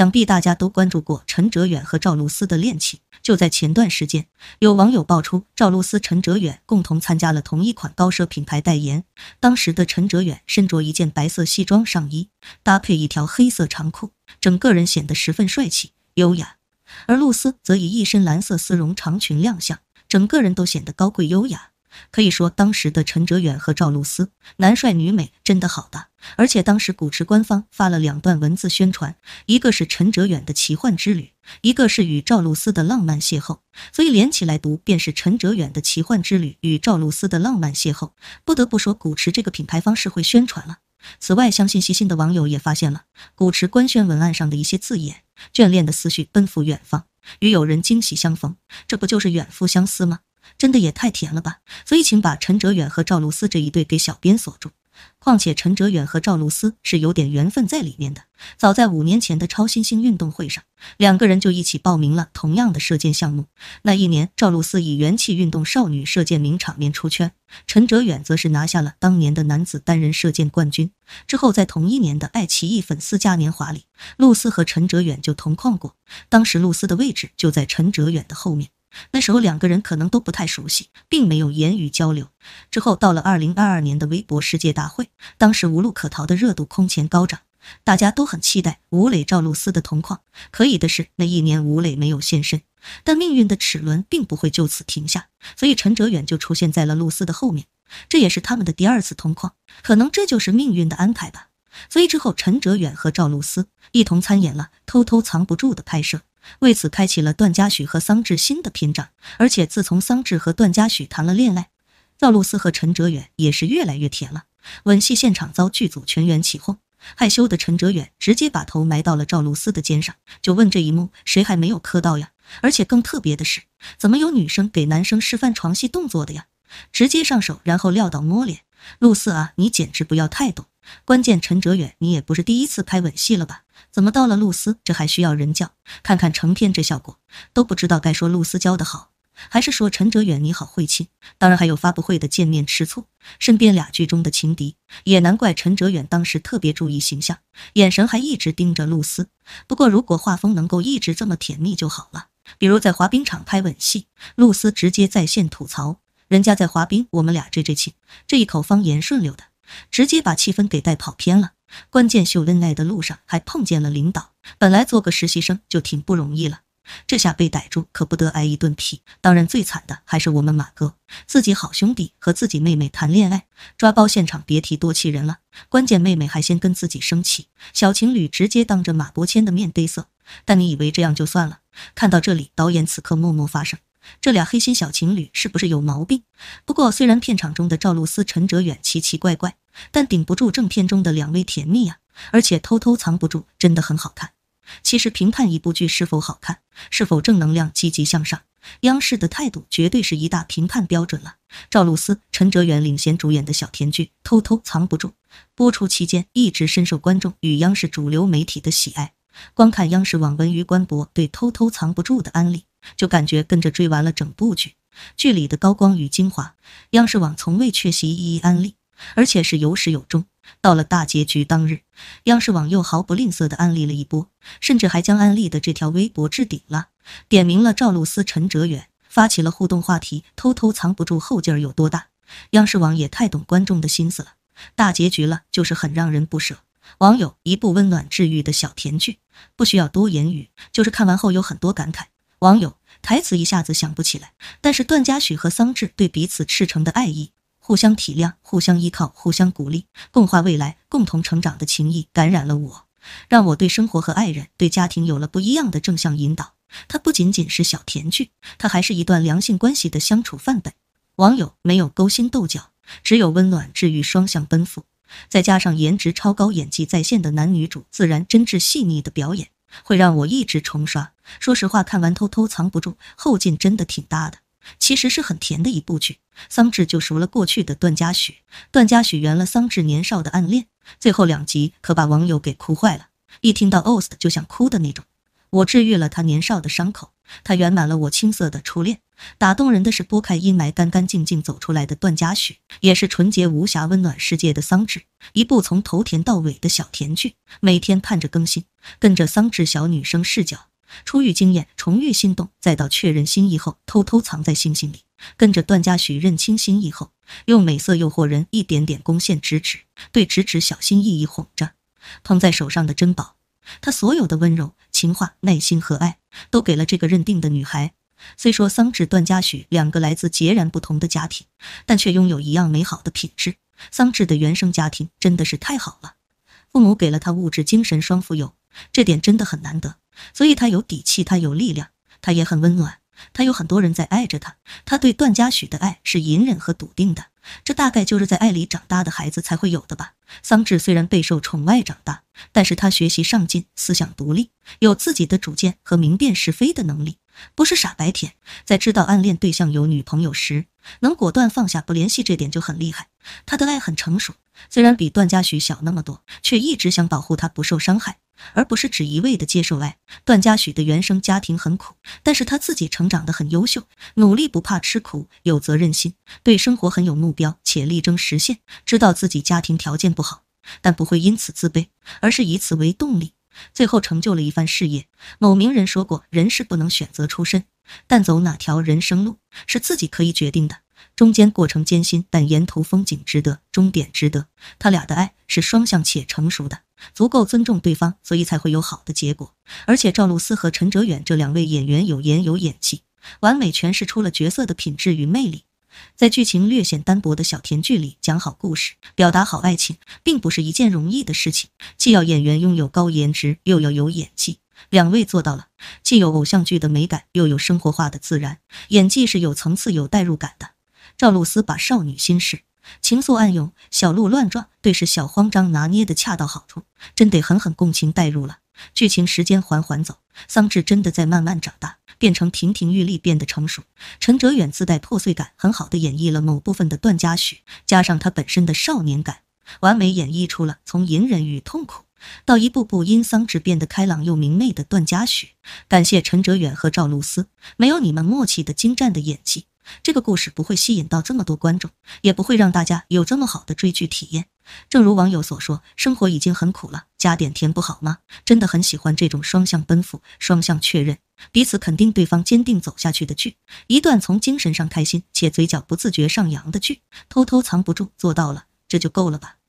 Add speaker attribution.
Speaker 1: 想必大家都关注过陈哲远和赵露思的恋情。就在前段时间，有网友爆出赵露思、陈哲远共同参加了同一款高奢品牌代言。当时的陈哲远身着一件白色西装上衣，搭配一条黑色长裤，整个人显得十分帅气优雅；而露思则以一身蓝色丝绒长裙亮相，整个人都显得高贵优雅。可以说，当时的陈哲远和赵露思，男帅女美，真的好搭。而且当时古驰官方发了两段文字宣传，一个是陈哲远的奇幻之旅，一个是与赵露思的浪漫邂逅，所以连起来读，便是陈哲远的奇幻之旅与赵露思的浪漫邂逅。不得不说，古驰这个品牌方是会宣传了。此外，相信细心的网友也发现了古驰官宣文案上的一些字眼：眷恋的思绪奔赴远方，与友人惊喜相逢，这不就是远赴相思吗？真的也太甜了吧！所以请把陈哲远和赵露思这一对给小编锁住。况且陈哲远和赵露思是有点缘分在里面的。早在五年前的超新星运动会上，两个人就一起报名了同样的射箭项目。那一年，赵露思以元气运动少女射箭名场面出圈，陈哲远则是拿下了当年的男子单人射箭冠军。之后，在同一年的爱奇艺粉丝嘉年华里，露丝和陈哲远就同框过，当时露丝的位置就在陈哲远的后面。那时候两个人可能都不太熟悉，并没有言语交流。之后到了二零二二年的微博世界大会，当时无路可逃的热度空前高涨，大家都很期待吴磊、赵露思的同框。可以的是，那一年吴磊没有现身，但命运的齿轮并不会就此停下，所以陈哲远就出现在了露思的后面，这也是他们的第二次同框。可能这就是命运的安排吧。所以之后，陈哲远和赵露思一同参演了《偷偷藏不住》的拍摄。为此开启了段嘉许和桑稚新的篇章，而且自从桑稚和段嘉许谈了恋爱，赵露思和陈哲远也是越来越甜了。吻戏现场遭剧组全员起哄，害羞的陈哲远直接把头埋到了赵露思的肩上，就问这一幕谁还没有磕到呀？而且更特别的是，怎么有女生给男生示范床戏动作的呀？直接上手，然后撂倒摸脸，露丝啊，你简直不要太懂！关键陈哲远，你也不是第一次拍吻戏了吧？怎么到了露丝，这还需要人教？看看成片这效果，都不知道该说露丝教的好，还是说陈哲远你好晦气。当然还有发布会的见面吃醋，身边俩剧中的情敌，也难怪陈哲远当时特别注意形象，眼神还一直盯着露丝。不过如果画风能够一直这么甜蜜就好了，比如在滑冰场拍吻戏，露丝直接在线吐槽，人家在滑冰，我们俩这这气，这一口方言顺溜的，直接把气氛给带跑偏了。关键秀恩爱的路上还碰见了领导，本来做个实习生就挺不容易了，这下被逮住可不得挨一顿批。当然最惨的还是我们马哥，自己好兄弟和自己妹妹谈恋爱抓包现场，别提多气人了。关键妹妹还先跟自己生气，小情侣直接当着马伯骞的面嘚瑟。但你以为这样就算了？看到这里，导演此刻默默发声：这俩黑心小情侣是不是有毛病？不过虽然片场中的赵露思、陈哲远奇奇怪怪。但顶不住正片中的两位甜蜜啊！而且偷偷藏不住真的很好看。其实评判一部剧是否好看、是否正能量、积极向上，央视的态度绝对是一大评判标准了。赵露思、陈哲远领衔主演的小甜剧《偷偷藏不住》，播出期间一直深受观众与央视主流媒体的喜爱。光看央视网文娱官博对《偷偷藏不住》的安利，就感觉跟着追完了整部剧。剧里的高光与精华，央视网从未缺席一一安利。而且是有始有终，到了大结局当日，央视网又毫不吝啬的安利了一波，甚至还将安利的这条微博置顶了，点名了赵露思、陈哲远，发起了互动话题，偷偷藏不住后劲儿有多大。央视网也太懂观众的心思了，大结局了就是很让人不舍。网友：一部温暖治愈的小甜剧，不需要多言语，就是看完后有很多感慨。网友：台词一下子想不起来，但是段嘉许和桑稚对彼此赤诚的爱意。互相体谅、互相依靠、互相鼓励、共话未来、共同成长的情谊，感染了我，让我对生活和爱人、对家庭有了不一样的正向引导。它不仅仅是小甜剧，它还是一段良性关系的相处范本。网友没有勾心斗角，只有温暖治愈，双向奔赴。再加上颜值超高、演技在线的男女主，自然真挚细腻的表演，会让我一直重刷。说实话，看完偷偷藏不住，后劲真的挺大的。其实是很甜的一部剧，桑稚救赎了过去的段嘉许，段嘉许圆了桑稚年少的暗恋。最后两集可把网友给哭坏了，一听到 OST 就想哭的那种。我治愈了他年少的伤口，他圆满了我青涩的初恋。打动人的是拨开阴霾干干净净走出来的段嘉许，也是纯洁无瑕温暖世界的桑稚。一部从头甜到尾的小甜剧，每天盼着更新，跟着桑稚小女生视角。初遇惊艳，重遇心动，再到确认心意后，偷偷藏在星星里，跟着段嘉许认清心意后，用美色诱惑人，一点点攻陷直直，对直直小心翼翼哄着，捧在手上的珍宝。他所有的温柔、情话、耐心和爱，都给了这个认定的女孩。虽说桑稚、段嘉许两个来自截然不同的家庭，但却拥有一样美好的品质。桑稚的原生家庭真的是太好了，父母给了他物质、精神双富有。这点真的很难得，所以他有底气，他有力量，他也很温暖，他有很多人在爱着他。他对段嘉许的爱是隐忍和笃定的，这大概就是在爱里长大的孩子才会有的吧。桑稚虽然备受宠爱长大，但是他学习上进，思想独立，有自己的主见和明辨是非的能力，不是傻白甜。在知道暗恋对象有女朋友时，能果断放下不联系，这点就很厉害。他的爱很成熟。虽然比段嘉许小那么多，却一直想保护他不受伤害，而不是只一味的接受爱。段嘉许的原生家庭很苦，但是他自己成长得很优秀，努力不怕吃苦，有责任心，对生活很有目标且力争实现。知道自己家庭条件不好，但不会因此自卑，而是以此为动力，最后成就了一番事业。某名人说过：“人是不能选择出身，但走哪条人生路是自己可以决定的。”中间过程艰辛，但沿途风景值得，终点值得。他俩的爱是双向且成熟的，足够尊重对方，所以才会有好的结果。而且赵露思和陈哲远这两位演员有颜有演技，完美诠释出了角色的品质与魅力。在剧情略显单薄的小甜剧里，讲好故事、表达好爱情，并不是一件容易的事情。既要演员拥有高颜值，又要有演技，两位做到了，既有偶像剧的美感，又有生活化的自然演技，是有层次、有代入感的。赵露思把少女心事、情愫暗涌、小鹿乱撞，对视小慌张拿捏的恰到好处，真得狠狠共情代入了。剧情时间缓缓走，桑稚真的在慢慢长大，变成亭亭玉立，变得成熟。陈哲远自带破碎感，很好的演绎了某部分的段嘉许，加上他本身的少年感，完美演绎出了从隐忍与痛苦到一步步因桑稚变得开朗又明媚的段嘉许。感谢陈哲远和赵露思，没有你们默契的精湛的演技。这个故事不会吸引到这么多观众，也不会让大家有这么好的追剧体验。正如网友所说，生活已经很苦了，加点甜不好吗？真的很喜欢这种双向奔赴、双向确认、彼此肯定对方、坚定走下去的剧，一段从精神上开心且嘴角不自觉上扬的剧，偷偷藏不住，做到了，这就够了吧。